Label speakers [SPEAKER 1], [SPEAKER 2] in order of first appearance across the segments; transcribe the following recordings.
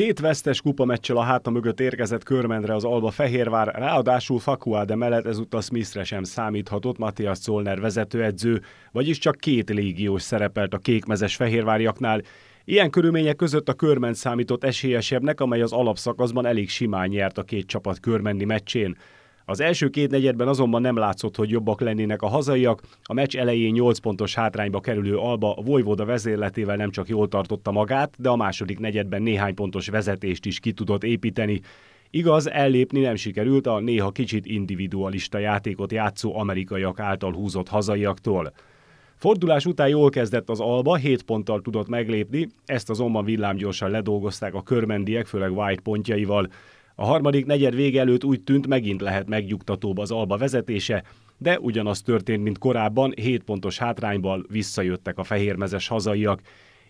[SPEAKER 1] Két vesztes meccsel a háta mögött érkezett körmendre az Alba Fehérvár, ráadásul de mellett ezúttal Smithre sem számíthatott Matthias Zollner vezetőedző, vagyis csak két légiós szerepelt a kékmezes fehérváriaknál, Ilyen körülmények között a körment számított esélyesebbnek, amely az alapszakaszban elég simán nyert a két csapat körmenni meccsén. Az első két negyedben azonban nem látszott, hogy jobbak lennének a hazaiak. A meccs elején 8 pontos hátrányba kerülő Alba a Vojvoda vezérletével nem csak jól tartotta magát, de a második negyedben néhány pontos vezetést is ki tudott építeni. Igaz, ellépni nem sikerült a néha kicsit individualista játékot játszó amerikaiak által húzott hazaiaktól. Fordulás után jól kezdett az Alba, 7 ponttal tudott meglépni, ezt azonban villámgyorsan ledolgozták a körmendiek, főleg White pontjaival. A harmadik negyed vége előtt úgy tűnt, megint lehet megnyugtatóbb az Alba vezetése, de ugyanaz történt, mint korábban, 7 pontos hátrányból visszajöttek a fehérmezes hazaiak.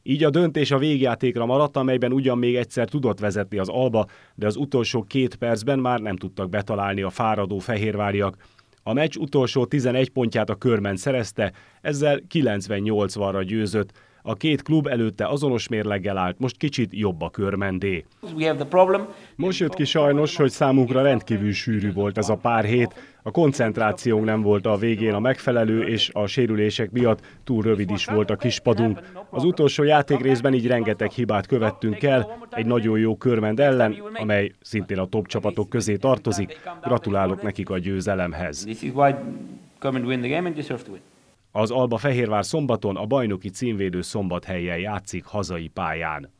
[SPEAKER 1] Így a döntés a végjátékra maradt, amelyben ugyan még egyszer tudott vezetni az Alba, de az utolsó két percben már nem tudtak betalálni a fáradó fehérváriak. A meccs utolsó 11 pontját a körben szerezte, ezzel 90-80-ra győzött. A két klub előtte azonos mérleggel állt, most kicsit jobb a körmendé. Most jött ki sajnos, hogy számunkra rendkívül sűrű volt ez a pár hét. A koncentrációnk nem volt a végén a megfelelő, és a sérülések miatt túl rövid is volt a kispadunk. Az utolsó játékrészben így rengeteg hibát követtünk el, egy nagyon jó körmend ellen, amely szintén a top csapatok közé tartozik. Gratulálok nekik a győzelemhez. Az Alba Fehérvár szombaton a bajnoki címvédő szombathelyen játszik hazai pályán.